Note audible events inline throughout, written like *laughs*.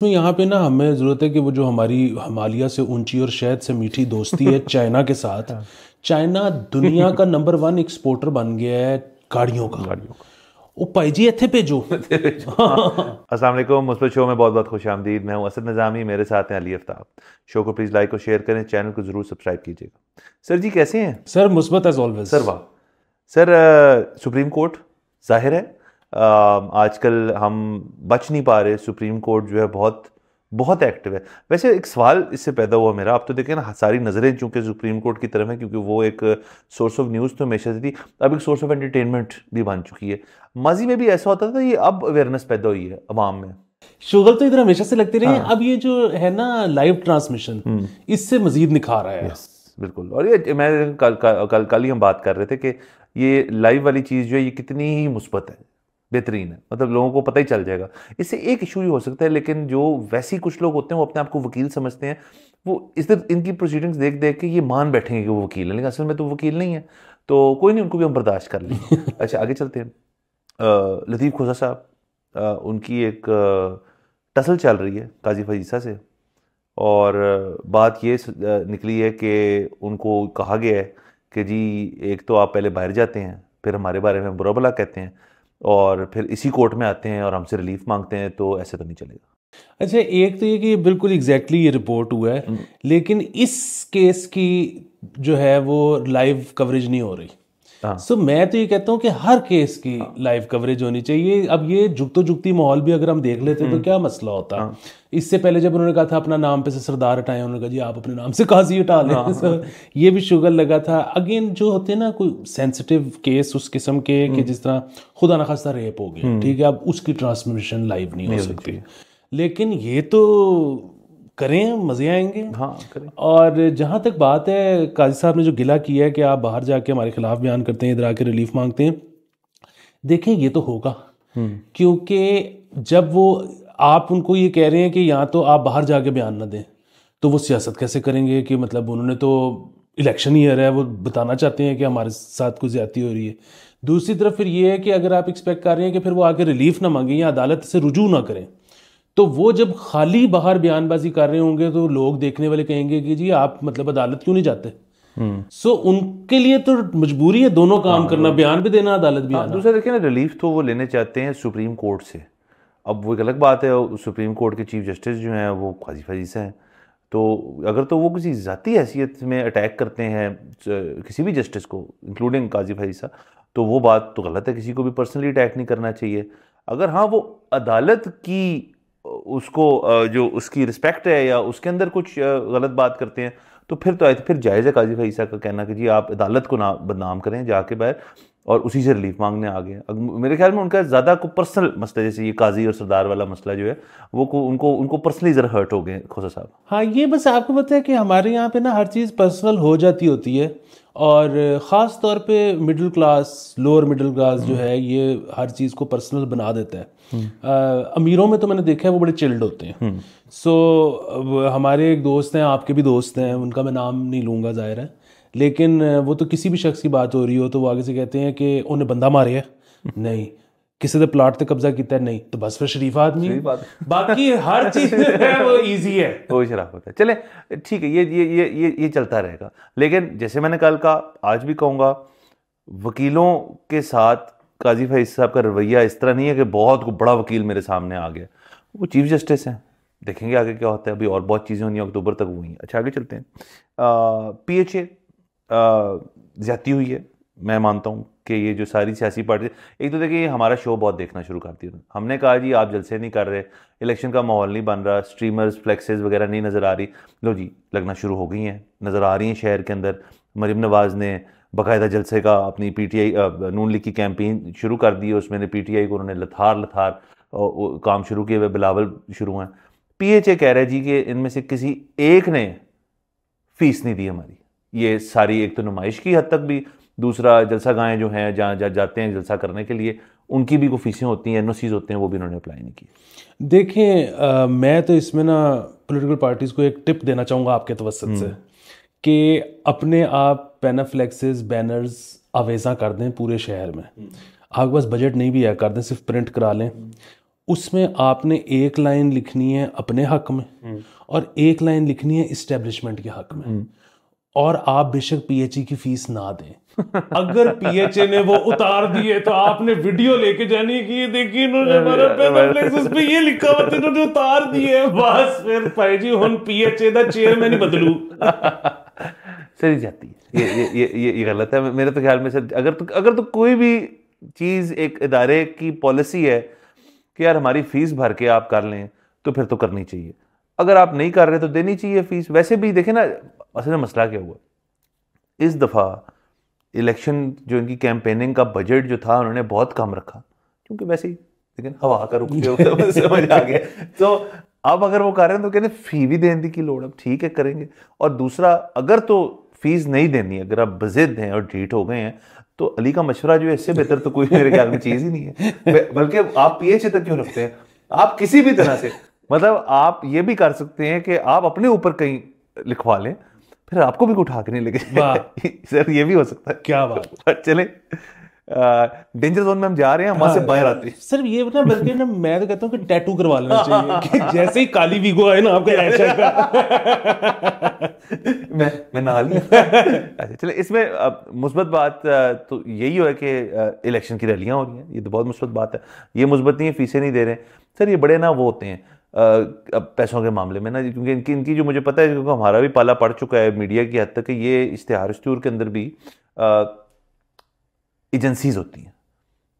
तो यहाँ पे ना हमें ज़रूरत है कि वो जो हमारी हमालिया से ऊंची और शहद से मीठी दोस्ती है *laughs* चाइना के साथ हाँ। चाइना दुनिया का नंबर वन एक्सपोर्टर बन गया है गाड़ियों का गाड़ियों का ओ भाई जी इतने भेजो असलम मुस्बत शो में बहुत बहुत खुश आमदीद मैं हूँ असद नजामी मेरे साथ हैं अली अफ्ताब शो को प्लीज़ लाइक और शेयर करें चैनल को ज़रूर सब्सक्राइब कीजिएगा सर जी कैसे हैं सर मुस्बत एज ऑलवेज सर वाह सर सुप्रीम कोर्ट जाहिर है आजकल हम बच नहीं पा रहे सुप्रीम कोर्ट जो है बहुत बहुत एक्टिव है वैसे एक सवाल इससे पैदा हुआ मेरा आप तो देखें ना सारी नज़रें चूंकि सुप्रीम कोर्ट की तरफ है क्योंकि वो एक सोर्स ऑफ न्यूज़ तो हमेशा से थी अब एक सोर्स ऑफ एंटरटेनमेंट भी बन चुकी है माजी में भी ऐसा होता था ये अब अवेयरनेस पैदा हुई है आवाम में शुगर तो इधर हमेशा से लगती रही हाँ। अब ये जो है ना लाइव ट्रांसमिशन हम्म। इससे मजीद निखार आया है बिल्कुल और ये मैं कल कल कल ही हम बात कर रहे थे कि ये लाइव वाली चीज़ जो है ये कितनी ही मुस्बत है बेहतरीन है मतलब लोगों को पता ही चल जाएगा इससे एक इशू ही हो सकता है लेकिन जो वैसे कुछ लोग होते हैं वो अपने आप को वकील समझते हैं वो इस तरह इनकी प्रोसीडिंग्स देख देख के ये मान बैठेंगे कि वो वकील है लेकिन असल में तो वकील नहीं है तो कोई नहीं उनको भी हम बर्दाश्त कर लें *laughs* अच्छा आगे चलते हैं लतीफ़ खोजा साहब उनकी एक टसल चल रही है काजी फजीसा से और बात ये निकली है कि उनको कहा गया है कि जी एक तो आप पहले बाहर जाते हैं फिर हमारे बारे में बुरा भला कहते हैं और फिर इसी कोर्ट में आते हैं और हमसे रिलीफ मांगते हैं तो ऐसे तो नहीं चलेगा अच्छा एक तो ये कि बिल्कुल एग्जैक्टली exactly ये रिपोर्ट हुआ है हम्म। लेकिन इस केस की जो है वो लाइव कवरेज नहीं हो रही सो हाँ। मैं तो ये कहता हूँ कि हर केस की लाइव हाँ। कवरेज होनी चाहिए अब ये जुगतो जुगती माहौल भी अगर हम देख लेते तो हम्म। क्या मसला होता हाँ। इससे पहले जब उन्होंने कहा था अपना नाम पे से सरदार हटाए उन्होंने कहा जी आप अपने नाम से काजी हटा लें सर ये भी शुगर लगा था अगेन जो होते हैं ना कोई सेंसिटिव केस उस किस्म के कि हम्म। जिस तरह खुदा ना खास्ता रेप हो गया हम्म। ठीक है अब उसकी ट्रांसमिशन लाइव नहीं हो सकती लेकिन ये तो करें मज़े आएंगे हाँ करें और जहाँ तक बात है काजी साहब ने जो गिला किया है कि आप बाहर जाके हमारे खिलाफ बयान करते हैं इधर आके रिलीफ मांगते हैं देखें ये तो होगा हम्म। क्योंकि जब वो आप उनको ये कह रहे हैं कि यहाँ तो आप बाहर जाके बयान ना दें तो वो सियासत कैसे करेंगे कि मतलब उन्होंने तो इलेक्शन ईयर है वो बताना चाहते हैं कि हमारे साथ कुछ ज्यादा हो रही है दूसरी तरफ फिर ये है कि अगर आप एक्सपेक्ट कर रहे हैं कि फिर वो आके रिलीफ ना मांगें या अदालत से रुजू ना करें तो वो जब खाली बाहर बयानबाजी कर रहे होंगे तो लोग देखने वाले कहेंगे कि जी आप मतलब अदालत क्यों नहीं जाते सो हम्म। so, उनके लिए तो मजबूरी है दोनों काम आ, हाँ, करना बयान भी देना अदालत भी हाँ, दूसरा देखिए ना रिलीफ तो वो लेने चाहते हैं सुप्रीम कोर्ट से अब वो एक अलग बात है सुप्रीम कोर्ट के चीफ जस्टिस जो हैं वो खाजी फजीसा हैं तो अगर तो वो किसी ज़ाती हैसियत में अटैक करते हैं किसी भी जस्टिस को इंक्लूडिंग काजी फजीसा तो वो बात तो गलत है किसी को भी पर्सनली अटैक नहीं करना चाहिए अगर हाँ वो अदालत की उसको जो उसकी रिस्पेक्ट है या उसके अंदर कुछ गलत बात करते हैं तो फिर तो आए तो फिर जायज़ है काजी फईसा का कहना कि जी आप अदालत को ना बदनाम करें जाके बाहर और उसी से रिलीफ मांगने आ गए मेरे ख्याल में उनका ज़्यादा को पर्सनल मसला जैसे ये काजी और सरदार वाला मसला जो है वो को उनको उनको पर्सनली ज़रा हर्ट हो गए खोसा साहब हाँ ये बस आपको पता है कि हमारे यहाँ पे ना हर चीज़ पर्सनल हो जाती होती है और ख़ास तौर पे middle class lower middle class जो है ये हर चीज़ को पर्सनल बना देता है आ, हम्म। अमीरों में तो मैंने देखा है वो बड़े चिल्ड होते हैं सो हम्म। so, हमारे एक दोस्त हैं आपके भी दोस्त हैं उनका मैं नाम नहीं लूँगा ज़ाहिर है लेकिन वो तो किसी भी शख्स की बात हो रही हो तो वो आगे से कहते हैं कि उन्हें बंदा मारे है *laughs* नहीं किसी ने प्लाट ਤੇ कब्जा किया ਨਹੀਂ ਤਾਂ ਬਸ ਫਿਰ ਸ਼ਰੀਫ ਆਦਮੀ बाकी हर चीज है वो इजी है वो शराफत है चले ठीक है ये ये ये ये ये चलता रहेगा लेकिन जैसे मैंने कल कहा आज भी कहूँगा वकीलों के साथ काजी फैज साहब का रवैया इस तरह नहीं है कि बहुत बड़ा वकील मेरे सामने आ गया वो चीफ जस्टिस हैं देखेंगे आगे क्या होता है अभी और बहुत चीज़ें होनी अक्टूबर तक हुई हैं अच्छा आगे चलते हैं पी एच ए ज़्यादती हुई है मैं मानता हूँ कि ये जो सारी सियासी पार्टी एक तो देखिए हमारा शो बहुत देखना शुरू कर दिया हमने कहा जी आप जलसे नहीं कर रहे इलेक्शन का माहौल नहीं बन रहा स्ट्रीमर्स फ्लैक्सेस वगैरह नहीं नज़र आ रही लो जी लगना शुरू हो गई हैं नज़र आ रही हैं शहर के अंदर मरीम नवाज़ ने बाकायदा जलसे का अपनी P T I Noon league की कैंपेन शुरू कर दी है उसमें पी टी आई को उन्होंने लथार लथार काम शुरू किए हुए बिलावल शुरू हैं पी एच ए कह रहे जी कि इनमें से किसी एक ने फीस नहीं दी हमारी ये सारी एक तो नुमाइश की हद तक भी दूसरा जलसा गायें जो हैं जहाँ जा, जाते हैं जलसा करने के लिए उनकी भी को होती हैं एन होते हैं वो भी उन्होंने अप्लाई नहीं की देखें आ, मैं तो इसमें ना पोलिटिकल पार्टीज़ को एक टिप देना चाहूँगा आपके तवसत से हम्म। कि अपने आप पेनाफ्लेक्सेस बैनर्स आवेजा कर दें पूरे शहर में आपके पास बजट नहीं भी है कर दें सिर्फ प्रिंट करा लें हम्म। उसमें आपने एक लाइन लिखनी है अपने हक में हम्म। और एक लाइन लिखनी है इस्टेब्लिशमेंट के हक में और आप बेशक पीएचई e की फीस ना दें अगर पीएचए e ने वो उतार दिए तो आपने वीडियो लेके जानी कि ये देखिए इन्होंने हमारा पेनाफ्लेक्स पे ये लिखा हुआ था इन्होंने उतार दिए बस फिर भाई जी हम पीएचए का चेयरमैन ही बदलू सही जाती ये ये ये ये, गलत है मेरे तो ख्याल में सर अगर तो अगर तो कोई भी चीज एक इदारे की पॉलिसी है कि यार हमारी फीस भर के आप कर लें तो फिर तो करनी चाहिए अगर आप नहीं कर रहे तो देनी चाहिए फीस वैसे भी देखे ना असल में मसला क्या हुआ इस दफ़ा इलेक्शन जो इनकी कैंपेनिंग का बजट जो था उन्होंने बहुत कम रखा क्योंकि वैसे ही लेकिन हवा का रुक समझ आ गया तो अब अगर वो कर रहे हैं तो कहते फी भी देने की लोड अब ठीक है करेंगे और दूसरा अगर तो फीस नहीं देनी अगर आप बजिद हैं और ढीठ हो गए हैं तो अली का मशवरा जो है इससे बेहतर तो कोई मेरे ख्याल में चीज़ ही नहीं है बल्कि आप पी एच तक क्यों रखते हैं आप किसी भी तरह से मतलब आप ये भी कर सकते हैं कि आप अपने ऊपर कहीं लिखवा लें फिर आपको भी उठा के नहीं लेके सर ये भी हो सकता है क्या बात चले डेंजर जोन में हम जा रहे हैं वहां से हाँ, बाहर आते हैं सर ये ना मतलब बल्कि ना मैं तो कहता हूँ कि टैटू करवा लेना चाहिए कि जैसे ही काली वीगो आए ना आपके ऐसा का *laughs* मैं मैं ना *laughs* अच्छा चले इसमें मुस्बत बात तो यही है कि इलेक्शन की रैलियां हो रही हैं ये तो बहुत मुस्बत बात है ये मुस्बत नहीं है फीसें नहीं दे रहे सर ये बड़े ना वो होते हैं अब पैसों के मामले में ना क्योंकि इनकी इनकी जो मुझे पता है क्योंकि हमारा भी पाला पड़ चुका है मीडिया की हद तक ये इश्तहार स्टूर के अंदर भी एजेंसीज होती हैं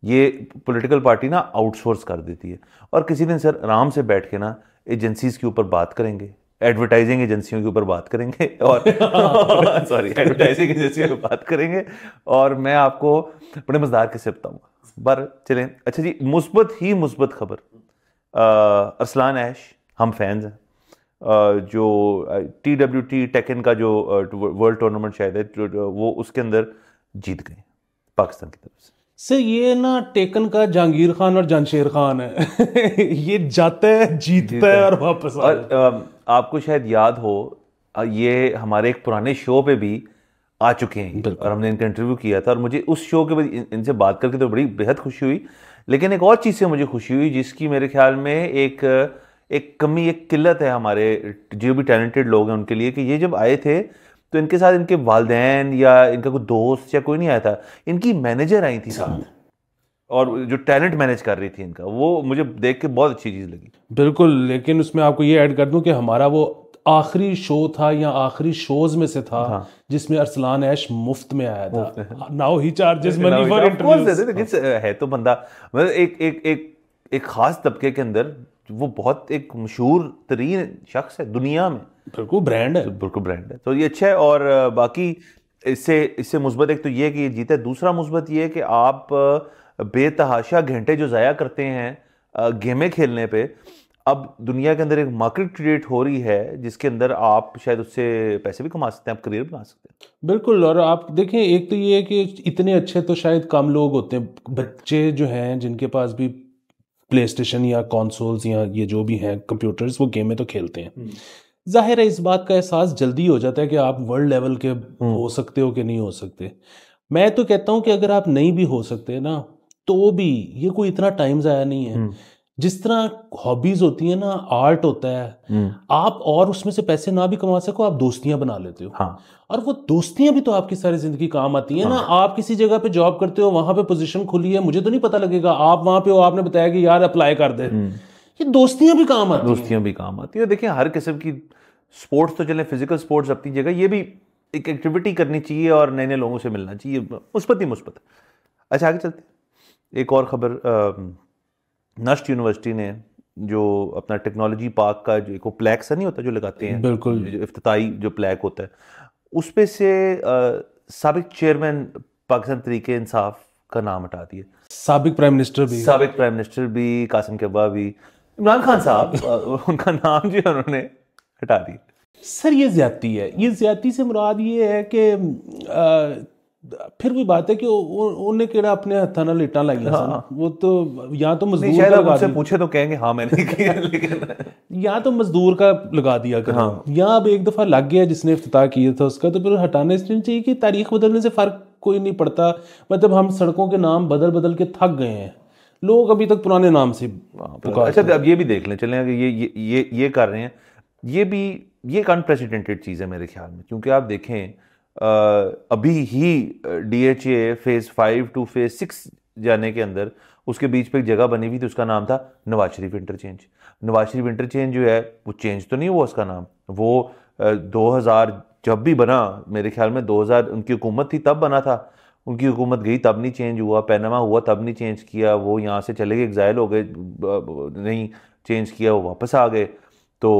ये पॉलिटिकल पार्टी ना आउटसोर्स कर देती है और किसी दिन सर आराम से बैठ के ना एजेंसीज के ऊपर बात करेंगे एडवर्टाइजिंग एजेंसियों के ऊपर बात करेंगे और *laughs* सॉरी एडवर्टाइजिंग एजेंसियों पर बात करेंगे और मैं आपको बड़े के किस्से बताऊंगा बार चलें अच्छा जी मुस्बत ही मुस्बत खबर अरसलान ऐश हम फैंस हैं जो टी डब्ल्यू टी टेकन का जो वर्ल्ड टूर्नामेंट शायद है वो उसके अंदर जीत गए पाकिस्तान की तरफ से सर ये ना टेकन का जहांगीर खान और जानशेर खान है *laughs* ये जाता है जीतता, है और वापस और आ, आपको शायद याद हो ये हमारे एक पुराने शो पे भी आ चुके हैं और हमने इनका इंटरव्यू किया था और मुझे उस शो के बाद इनसे बात करके तो बड़ी बेहद खुशी हुई लेकिन एक और चीज़ से मुझे खुशी हुई जिसकी मेरे ख्याल में एक एक कमी एक किल्लत है हमारे जो भी टैलेंटेड लोग हैं उनके लिए कि ये जब आए थे तो इनके साथ इनके वालदेन या इनका कोई दोस्त या कोई नहीं आया था इनकी मैनेजर आई थी साथ और जो टैलेंट मैनेज कर रही थी इनका वो मुझे देख के बहुत अच्छी चीज़ लगी बिल्कुल लेकिन उसमें आपको ये ऐड कर दूं कि हमारा वो आखिरी शो था या आखिरी शोज में से था हाँ. जिसमें अरसलान ऐश मुफ्त में आया था now he charges money for interviews है तो बंदा मतलब एक एक एक एक खास तबके के अंदर वो बहुत एक मशहूर तरीन शख्स है दुनिया में बिल्कुल ब्रांड है बिल्कुल ब्रांड है तो ये अच्छा है और बाकी इससे इससे मुस्बत एक तो ये कि ये जीता है दूसरा मुस्बत ये है कि आप बेतहाशा घंटे जो ज़ाया करते हैं गेमें खेलने पर अब दुनिया के अंदर एक मार्केट क्रिएट हो रही है जिसके अंदर आप शायद उससे पैसे भी कमा सकते हैं आप करियर बना सकते हैं बिल्कुल और आप देखें एक तो ये है कि इतने अच्छे तो शायद कम लोग होते हैं बच्चे जो हैं जिनके पास भी प्ले स्टेशन या कॉन्सोल्स या ये जो भी हैं कंप्यूटर्स वो गेमें तो खेलते हैं हम्म। जाहिर है इस बात का एहसास जल्दी हो जाता है कि आप वर्ल्ड लेवल के हम्म। हो सकते हो कि नहीं हो सकते मैं तो कहता हूँ कि अगर आप नहीं भी हो सकते ना तो भी ये कोई इतना टाइम ज़ाया नहीं है हम्म। जिस तरह हॉबीज होती है ना आर्ट होता है हम्म। आप और उसमें से पैसे ना भी कमा सको आप दोस्तियां बना लेते हो हाँ। और वो दोस्तियां भी तो आपकी सारी जिंदगी काम आती है हाँ। ना आप किसी जगह पे जॉब करते हो वहां पे पोजीशन खुली है मुझे तो नहीं पता लगेगा आप वहां पे हो आपने बताया कि यार अप्लाई कर दे हम्म। ये दोस्तियां भी काम आती दोस्तियां भी काम आती है देखिए हर किस्म की स्पोर्ट्स तो चले फिजिकल स्पोर्ट्स अपनी जगह ये भी एक एक्टिविटी करनी चाहिए और नए नए लोगों से मिलना चाहिए मुस्बत ही मुस्बत अच्छा आगे चलते एक और खबर नष्ट यूनिवर्सिटी ने जो अपना टेक्नोलॉजी पार्क का जो एक प्लैक सा नहीं होता जो लगाते हैं बिल्कुल जो इफ्ताई जो प्लैक होता है उस पर से सबक चेयरमैन पाकिस्तान तरीके इंसाफ का नाम हटा दिया सबक प्राइम मिनिस्टर भी सबक प्राइम मिनिस्टर भी कासिम कब्बा भी इमरान खान साहब उनका नाम जो है उन्होंने हटा दिया सर ये ज्यादती है ये ज्यादती से मुराद ये है कि फिर भी बात है कि उन्हें ਕਿਹੜਾ अपने ਹੱਥਾਂ ਨਾਲ ਇਟਾਂ ਲਾਈਆਂ ਸਨ ਉਹ ਤਾਂ ਜਾਂ ਤਾਂ ਮਜ਼ਦੂਰ ਦਾ ਲਗਾ ਦੇ ਪੁੱਛੇ ਤਾਂ ਕਹेंगे ਹਾਂ ਮੈਨੇ किया *laughs* लेकिन या तो मजदूर का लगा दिया कर हाँ। या अब एक दफा लग गया जिसने इफ्ताह किया था तो उसका तो फिर हटाने से नहीं चाहिए कि तारीख बदलने से फर्क कोई नहीं पड़ता मतलब हम सड़कों के नाम बदल बदल के थक गए हैं लोग अभी तक पुराने नाम से हाँ, अच्छा अब ये भी देख लें चले ये ये ये कर रहे हैं ये भी ये अनप्रेसिडेंटेड चीज़ है मेरे ख्याल में क्योंकि आप देखें अभी ही a phase five to phase six जाने के अंदर उसके बीच पे एक जगह बनी हुई थी उसका नाम था नवाज शरीफ इंटरचेंज नवाज शरीफ इंटरचेंज जो है वो चेंज तो नहीं हुआ उसका नाम वो दो हज़ार जब भी बना मेरे ख्याल में दो हज़ार उनकी हुकूमत थी तब बना था उनकी हुकूमत गई तब नहीं चेंज हुआ पैनामा हुआ तब नहीं चेंज किया वो यहाँ से चले गए एग्ज़ाइल हो गए नहीं चेंज किया वो वापस आ गए तो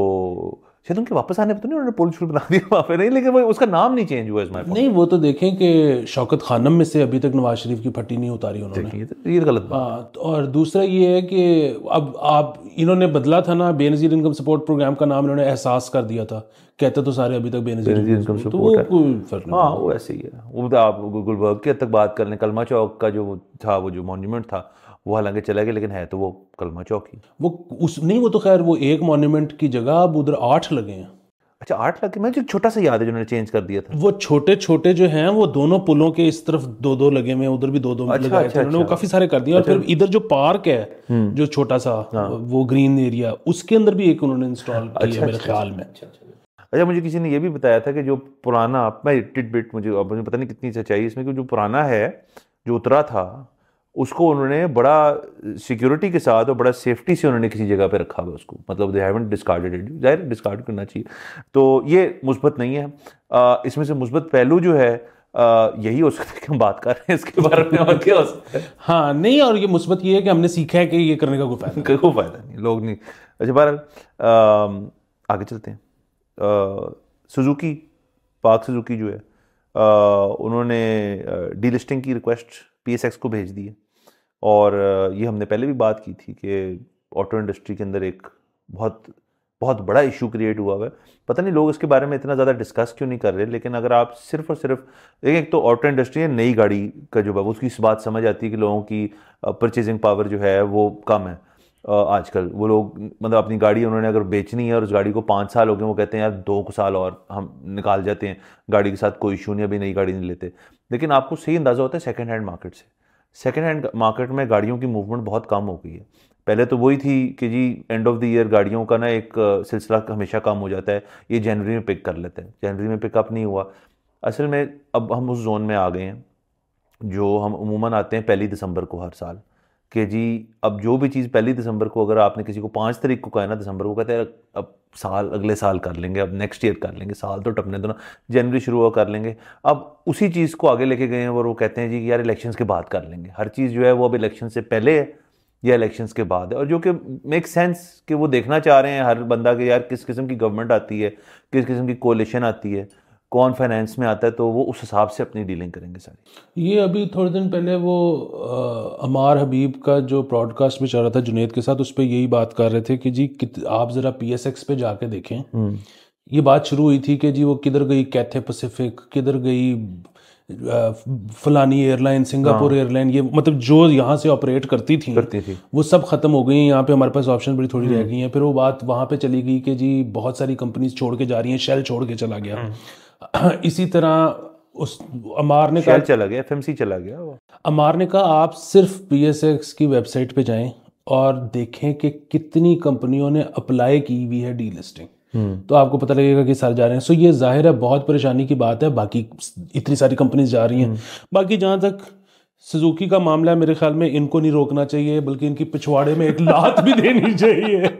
शायद उनके वापस आने पर तो नहीं उन्होंने पुल शुरू बना दिया वहाँ पे नहीं लेकिन वो उसका नाम नहीं चेंज हुआ इसमें नहीं वो तो देखें कि शौकत खानम में से अभी तक नवाज शरीफ की फट्टी नहीं उतारी उन्होंने ये तो- तो गलत बात हाँ, तो और दूसरा ये है कि अब आप इन्होंने बदला था ना बेनज़ीर इनकम सपोर्ट प्रोग्राम का नाम इन्होंने एहसास कर दिया था कहते तो सारे अभी तक बेनजीर इनकम सपोर्ट हाँ वो ऐसे ही है वो आप गुलबर्ग के तक बात कर लें कलमा चौक का जो था वो जो मॉन्यूमेंट था वो हालांकि चले गए लेकिन है तो वो कलमा चौकी वो उस नहीं वो तो खैर वो एक मोन्यूमेंट की जगह अब उधर आठ लगे हैं अच्छा आठ लगे मैं जो छोटा सा याद है जिन्होंने चेंज कर दिया था वो छोटे छोटे जो हैं वो दोनों पुलों के इस तरफ दो दो लगे हुए उधर भी दो दो अच्छा, लगाए अच्छा, थे अच्छा, वो काफी सारे कर दिए अच्छा, और फिर इधर जो पार्क है हम्म। जो छोटा सा हाँ। वो ग्रीन एरिया उसके अंदर भी एक उन्होंने इंस्टॉल किया अच्छा, मेरे अच्छा, ख्याल अच्छा। में अच्छा, अच्छा मुझे किसी ने ये भी बताया था कि जो पुराना मैं टिट बिट मुझे मुझे पता नहीं कितनी सच्चाई इसमें कि जो पुराना है जो उतरा था उसको उन्होंने बड़ा सिक्योरिटी के साथ और बड़ा सेफ्टी से उन्होंने किसी जगह पे रखा हुआ उसको मतलब दे हैवन डिस्कार्डेड जाहिर डिस्कार्ड करना चाहिए तो ये मुस्बत नहीं है इसमें से मुस्बत पहलू जो है यही हो सकता है कि हम बात कर रहे हैं इसके बारे में और क्या हो सकता है *laughs* हाँ नहीं और ये मुस्बत ये है कि हमने सीखा है कि ये करने का कोई फायदा *laughs* कोई फायदा नहीं लोग नहीं अच्छा बहरहाल आगे चलते हैं सुजुकी पाक सुजुकी जो है उन्होंने डीलिस्टिंग की रिक्वेस्ट एक्स को भेज दी है और ये हमने पहले भी बात की थी कि ऑटो इंडस्ट्री के अंदर एक बहुत बहुत बड़ा इशू क्रिएट हुआ है पता नहीं लोग इसके बारे में इतना ज़्यादा डिस्कस क्यों नहीं कर रहे लेकिन अगर आप सिर्फ और सिर्फ देखिए एक तो ऑटो इंडस्ट्री है नई गाड़ी का जो है उसकी इस बात समझ आती है कि लोगों की परचेजिंग पावर जो है वो कम है आजकल वो लोग मतलब अपनी गाड़ी उन्होंने अगर बेचनी है और उस गाड़ी को पाँच साल हो गए वो कहते हैं यार दो साल और हम निकाल जाते हैं गाड़ी के साथ कोई इशू नहीं अभी नई गाड़ी नहीं लेते लेकिन आपको सही अंदाज़ा होता है सेकेंड हैंड मार्केट से सेकेंड हैंड मार्केट में गाड़ियों की मूवमेंट बहुत कम हो गई है पहले तो वही थी कि जी एंड ऑफ द ईयर गाड़ियों का ना एक सिलसिला हमेशा कम हो जाता है ये जनवरी में पिक कर लेते हैं जनवरी में पिकअप नहीं हुआ असल में अब हम उस जोन में आ गए हैं जो हम उमूमन आते हैं पहली दिसंबर को हर साल कि जी अब जो भी चीज़ पहली दिसंबर को अगर आपने किसी को पाँच तारीख को कहा ना दिसंबर को कहते हैं अब साल अगले साल कर लेंगे अब नेक्स्ट ईयर कर लेंगे साल तो टपने दो ना जनवरी शुरू हुआ कर लेंगे अब उसी चीज़ को आगे लेके गए हैं और वो कहते हैं जी यार इलेक्शन के बाद कर लेंगे हर चीज़ जो है वो अब इलेक्शन से पहले है या इलेक्शन के बाद है और जो कि मेक सेंस कि वो देखना चाह रहे हैं हर बंदा कि यार किस किस्म की गवर्नमेंट आती है किस किस्म की कोलेशन आती है कौन फाइनेंस में आता है तो वो उस हिसाब से अपनी डीलिंग करेंगे सारी ये अभी थोड़े दिन पहले वो आ, अमार हबीब का जो ब्रॉडकास्ट में चल रहा था जुनेद के साथ उस पर यही बात कर रहे थे कि जी आप ज़रा पी एस एक्स पे जाके देखें हम्म। ये बात शुरू हुई थी कि जी वो किधर गई कैथे पैसिफिक किधर गई फलानी एयरलाइन सिंगापुर हाँ। एयरलाइन ये मतलब जो यहाँ से ऑपरेट करती थी करती थी वो सब ख़त्म हो गई यहाँ पे हमारे पास ऑप्शन बड़ी थोड़ी रह हम्म। गई हैं फिर वो बात वहाँ पे चली गई कि जी बहुत सारी कंपनीज छोड़ के जा रही हैं शेल छोड़ के चला गया हम्म। *clears throat* इसी तरह उस अमार ने कहा चला गया एफएमसी चला गया वो अमार ने कहा आप सिर्फ पीएसएक्स की वेबसाइट पे जाएं और देखें कि कितनी कंपनियों ने अप्लाई की हुई है डी लिस्टिंग हम्म। तो आपको पता लगेगा कि सर जा रहे हैं सो ये जाहिर है बहुत परेशानी की बात है बाकी इतनी सारी कंपनीज जा रही हैं हम्म। बाकी जहाँ तक सुजुकी का मामला मेरे ख्याल में इनको नहीं रोकना चाहिए बल्कि इनकी पिछवाड़े में एक लात भी देनी चाहिए *laughs*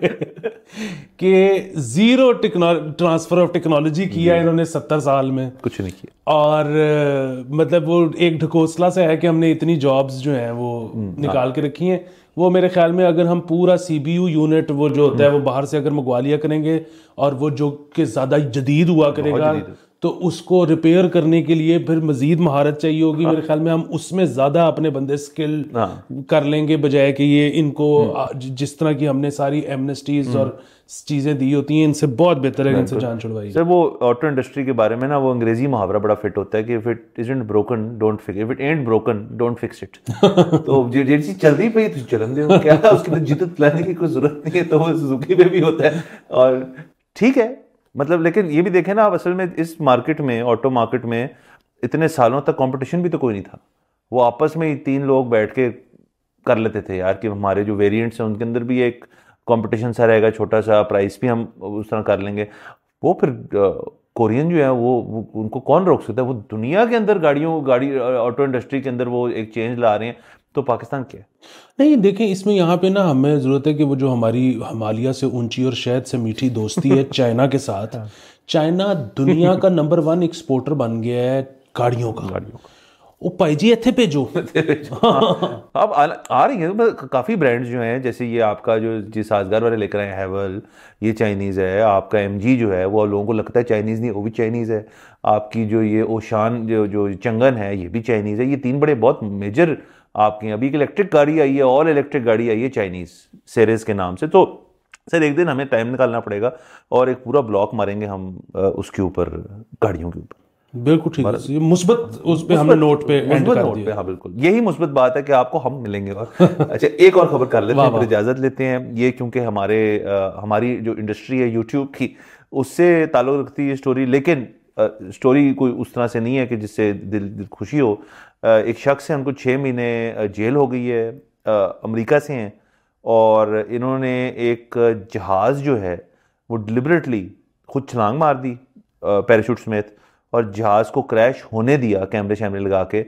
कि जीरो ट्रांसफर ऑफ टेक्नोलॉजी किया इन्होंने सत्तर साल में कुछ नहीं किया और मतलब वो एक ढकोसला से है कि हमने इतनी जॉब्स जो हैं वो हम्म, हाँ। निकाल के रखी हैं वो मेरे ख्याल में अगर हम पूरा सी बी यू यूनिट वो जो होता है हम्म। वो बाहर से अगर मंगवा लिया करेंगे और वो जो कि ज़्यादा जदीद हुआ करेगा तो उसको रिपेयर करने के लिए फिर मजीद महारत चाहिए होगी हाँ। मेरे ख्याल में हम उसमें ज़्यादा अपने बंदे स्किल हाँ। कर लेंगे बजाय कि ये इनको हम्म। जिस तरह की हमने सारी एमनेस्टीज हम्म। और चीज़ें दी होती हैं इनसे बहुत बेहतर है इनसे जान छुड़वाई सर वो ऑटो इंडस्ट्री के बारे में ना वो अंग्रेजी मुहावरा बड़ा फिट होता है कि if it is broken don't fix if it ain't broken don't fix it तो जी चीज़ चल रही पई तो चलन दे क्या उसके लिए तो जिद्दत लाने की कोई ज़रूरत नहीं है तो वो सुजुकी में भी होता है और ठीक है मतलब लेकिन ये भी देखें ना आप असल में इस मार्केट में ऑटो मार्केट में इतने सालों तक कंपटीशन भी तो कोई नहीं था वो आपस में ही तीन लोग बैठ के कर लेते थे यार कि हमारे जो वेरिएंट्स हैं उनके अंदर भी एक कंपटीशन सा रहेगा छोटा सा प्राइस भी हम उस तरह कर लेंगे वो फिर कोरियन जो है वो, वो उनको कौन रोक सकता है वो दुनिया के अंदर गाड़ियों गाड़ी ऑटो इंडस्ट्री के अंदर वो एक चेंज ला रहे हैं तो पाकिस्तान क्या नहीं देखें इसमें यहाँ पे ना हमें ज़रूरत है कि वो जो हमारी हमालिया से ऊंची और शहद से मीठी दोस्ती है *laughs* चाइना के साथ हाँ। चाइना दुनिया का नंबर वन एक्सपोर्टर बन गया है गाड़ियों का गाड़ियों का वो पाई जी इतने भेजो *laughs* अब आ आ रही है काफ़ी ब्रांड्स जो हैं जैसे ये आपका जो जिस साजगार वाले लेकर आए हैवल ये चाइनीज़ है आपका एम जी जो है वो लोगों को लगता है चाइनीज़ नहीं वो भी चाइनीज़ है आपकी जो ये ओशान जो जो चंगन है ये भी चाइनीज़ है ये तीन बड़े बहुत मेजर आपकी अभी इलेक्ट्रिक गाड़ी आई है ऑल इलेक्ट्रिक गाड़ी आई है चाइनीज़ सेरेज के नाम से तो सर एक दिन हमें टाइम निकालना पड़ेगा और एक पूरा ब्लॉक मारेंगे हम उसके ऊपर गाड़ियों के ऊपर बिल्कुल ठीक है मुस्बत उस पे हमने नोट पे एंड कर नोट पे हाँ बिल्कुल यही मुस्बत बात है कि आपको हम मिलेंगे और *laughs* अच्छा एक और खबर कर लेते हैं इजाज़त लेते हैं ये क्योंकि हमारे हमारी जो इंडस्ट्री है यूट्यूब की उससे ताल्लुक़ रखती है स्टोरी लेकिन स्टोरी कोई उस तरह से नहीं है कि जिससे दिल दिल खुशी हो एक शख्स है उनको छः महीने जेल हो गई है अमेरिका से हैं और इन्होंने एक जहाज़ जो है वो डिलिबरेटली खुद छलांग मार दी पैराशूट समेत और जहाज़ को क्रैश होने दिया कैमरे शैमरे लगा के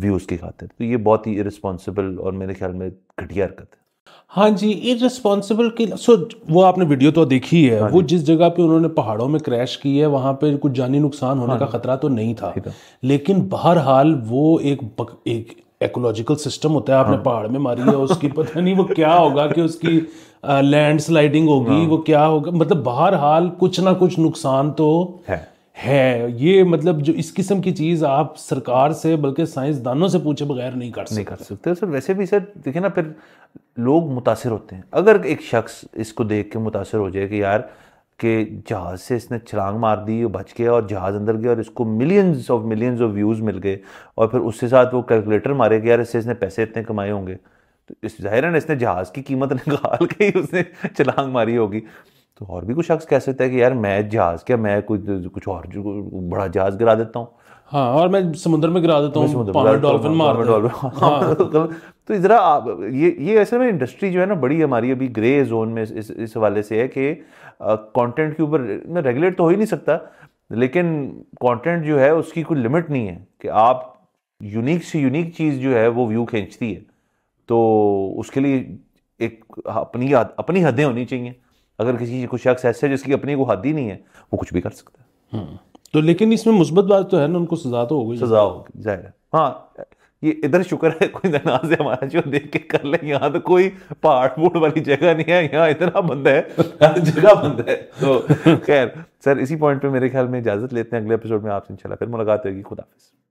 व्यूज़ की खातिर तो ये बहुत ही रिस्पॉन्सिबल और मेरे ख्याल में घटिया हरकत है हाँ जी इरेस्पॉन्सिबल की सो वो आपने वीडियो तो देखी है हाँ वो जिस जगह पे उन्होंने पहाड़ों में क्रैश की है वहाँ पे कुछ जानी नुकसान होने हाँ का खतरा तो नहीं था लेकिन बहरहाल वो एक बक, एक एकोलॉजिकल सिस्टम होता है आपने हाँ। पहाड़ में मारी है उसकी *laughs* पता नहीं वो क्या होगा कि उसकी लैंड स्लाइडिंग होगी हाँ। वो क्या होगा मतलब बहरहाल कुछ ना कुछ नुकसान तो है है ये मतलब जो इस किस्म की चीज़ आप सरकार से बल्कि साइंसदानों से पूछे बगैर नहीं कर सकते नहीं कर सकते सर वैसे भी सर देखिए ना फिर लोग मुतासर होते हैं अगर एक शख्स इसको देख के मुतासर हो जाए कि यार कि जहाज़ से इसने छलांग मार दी बच गया और जहाज़ अंदर गया और इसको millions of millions of views मिल गए और फिर उसके साथ वो कैलकुलेटर मारे कि यार इससे इसने पैसे इतने कमाए होंगे तो इस जाहिर है ना इसने जहाज़ की कीमत *laughs* निकाल के ही उसने छलांग मारी होगी तो और भी कुछ शख्स कह सकता है कि यार मैं जहाज़ क्या मैं कुछ कुछ और बड़ा जहाज़ गिरा देता हूँ हाँ और मैं समुद्र में गिरा देता हूँ डॉल्फिन मार डॉल्फिन हाँ। *laughs* तो, तो इधर ये ये ऐसे में इंडस्ट्री जो है ना बड़ी हमारी अभी ग्रे जोन में इस इस हवाले से है कि कंटेंट के ऊपर रेगुलेट तो हो ही नहीं सकता लेकिन कंटेंट जो है उसकी कोई लिमिट नहीं है कि आप यूनिक से यूनिक चीज़ जो है वो व्यू खींचती है तो उसके लिए एक अपनी अपनी हदें होनी चाहिए अगर किसी को शख्स ऐसे जिसकी अपनी को हादी नहीं है वो कुछ भी कर सकता है हम्म। तो लेकिन इसमें मुस्बत बात तो है ना उनको सजा तो होगी सजा होगी जाहिर हाँ ये इधर शुक्र है कोई जनाज हमारा जो देख के कर ले यहाँ तो कोई पहाड़ पूड़ वाली जगह नहीं है यहाँ इतना बंद है *laughs* जगह बंद है तो खैर सर इसी पॉइंट पे मेरे ख्याल में इजाजत लेते हैं अगले एपिसोड में आपसे इंशाल्लाह फिर मुलाकात होगी खुदाफिज़